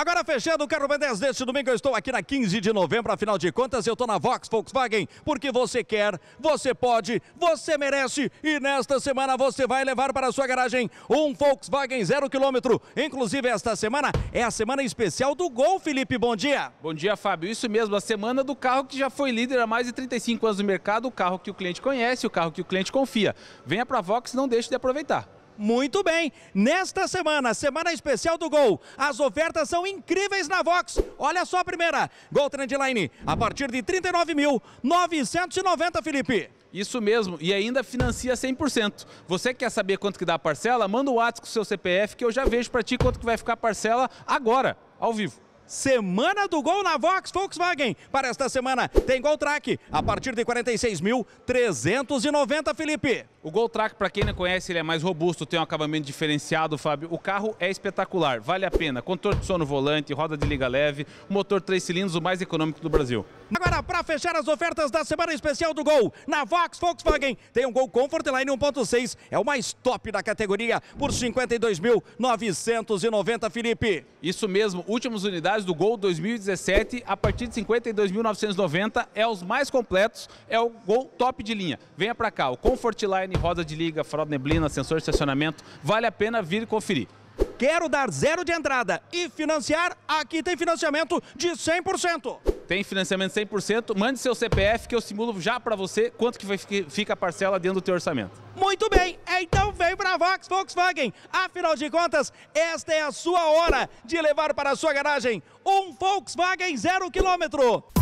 Agora fechando o Carro B10 deste domingo, eu estou aqui na 15 de novembro, afinal de contas eu estou na Vox Volkswagen, porque você quer, você pode, você merece e nesta semana você vai levar para a sua garagem um Volkswagen zero quilômetro. Inclusive esta semana é a semana especial do Gol, Felipe, bom dia. Bom dia, Fábio. Isso mesmo, a semana do carro que já foi líder há mais de 35 anos no mercado, o carro que o cliente conhece, o carro que o cliente confia. Venha para a Vox, não deixe de aproveitar. Muito bem, nesta semana, semana especial do Gol, as ofertas são incríveis na Vox. Olha só a primeira, Gol Trendline, a partir de 39.990, Felipe. Isso mesmo, e ainda financia 100%. Você quer saber quanto que dá a parcela? Manda o um WhatsApp com o seu CPF que eu já vejo para ti quanto que vai ficar a parcela agora, ao vivo. Semana do gol na Vox Volkswagen. Para esta semana tem Gol Track a partir de 46.390, Felipe. O Gol Track, para quem não conhece, ele é mais robusto, tem um acabamento diferenciado, Fábio. O carro é espetacular, vale a pena. Controle de sono no volante, roda de liga leve, motor três cilindros, o mais econômico do Brasil. Agora, para fechar as ofertas da semana especial do Gol, na Vox Volkswagen tem um Gol Comfort Line 1.6, é o mais top da categoria, por 52.990, Felipe. Isso mesmo, últimas unidades do Gol 2017, a partir de 52.990, é os mais completos, é o Gol top de linha. Venha para cá, o Comfort Line roda de liga, farol neblina, sensor de estacionamento, vale a pena vir conferir. Quero dar zero de entrada e financiar? Aqui tem financiamento de 100%. Tem financiamento 100%, mande seu CPF que eu simulo já para você quanto que fica a parcela dentro do teu orçamento. Muito bem, então vem Vox Volkswagen. Afinal de contas, esta é a sua hora de levar para a sua garagem um Volkswagen zero quilômetro.